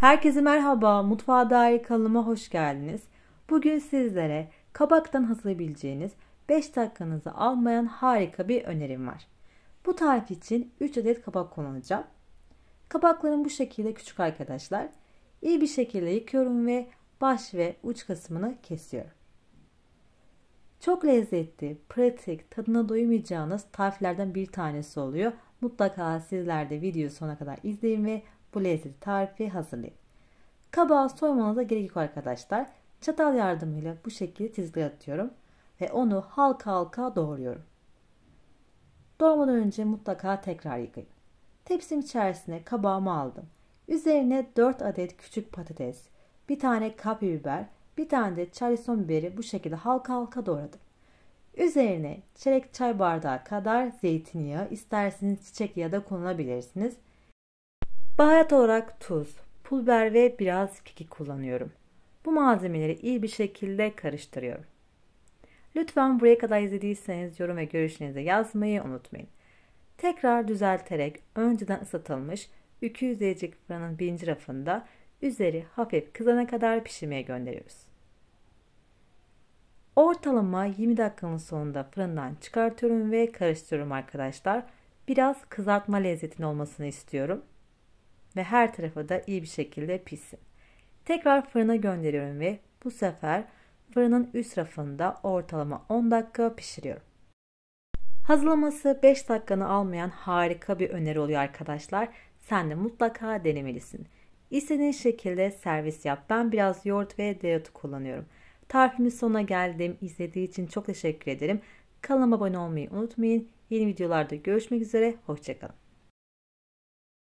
Herkese merhaba, Mutfağa Dair kanalıma hoş geldiniz. Bugün sizlere kabaktan hazırlayabileceğiniz 5 dakikanızı almayan harika bir önerim var. Bu tarif için 3 adet kabak kullanacağım. Kabaklarım bu şekilde küçük arkadaşlar. İyi bir şekilde yıkıyorum ve baş ve uç kısmını kesiyorum. Çok lezzetli, pratik, tadına doymayacağınız tariflerden bir tanesi oluyor. Mutlaka sizler de videoyu sona kadar izleyin ve bu lezzetli tarifi hazırlayın. Kabağı soymanıza gerek yok arkadaşlar. Çatal yardımıyla bu şekilde çizgiler atıyorum ve onu halka halka doğruyorum. Doğmadan önce mutlaka tekrar yıkayın. Tepsim içerisine kabağımı aldım. Üzerine 4 adet küçük patates, bir tane kapya biber, bir tane de charleston biberi bu şekilde halka halka doğradım. Üzerine çeyrek çay bardağı kadar zeytinyağı isterseniz çiçek ya da kullanabilirsiniz. Baharat olarak tuz, pul biber ve biraz kekik kullanıyorum. Bu malzemeleri iyi bir şekilde karıştırıyorum. Lütfen buraya kadar izlediyseniz yorum ve görüşlerinizi yazmayı unutmayın. Tekrar düzelterek önceden ısıtılmış 200 derecelik fırının birinci rafında üzeri hafif kızana kadar pişirmeye gönderiyoruz. Ortalama 20 dakikanın sonunda fırından çıkartıyorum ve karıştırıyorum arkadaşlar. Biraz kızartma lezzetinin olmasını istiyorum ve her tarafı da iyi bir şekilde pişsin. Tekrar fırına gönderiyorum ve bu sefer fırının üst rafında ortalama 10 dakika pişiriyorum. Hazırlaması 5 dakikanı almayan harika bir öneri oluyor arkadaşlar. Sen de mutlaka denemelisin. İstediğin şekilde servis yap. Ben biraz yoğurt ve dereotu kullanıyorum. Tarifimin sonuna geldim. İzlediği için çok teşekkür ederim. Kanalıma abone olmayı unutmayın. Yeni videolarda görüşmek üzere. Hoşçakalın.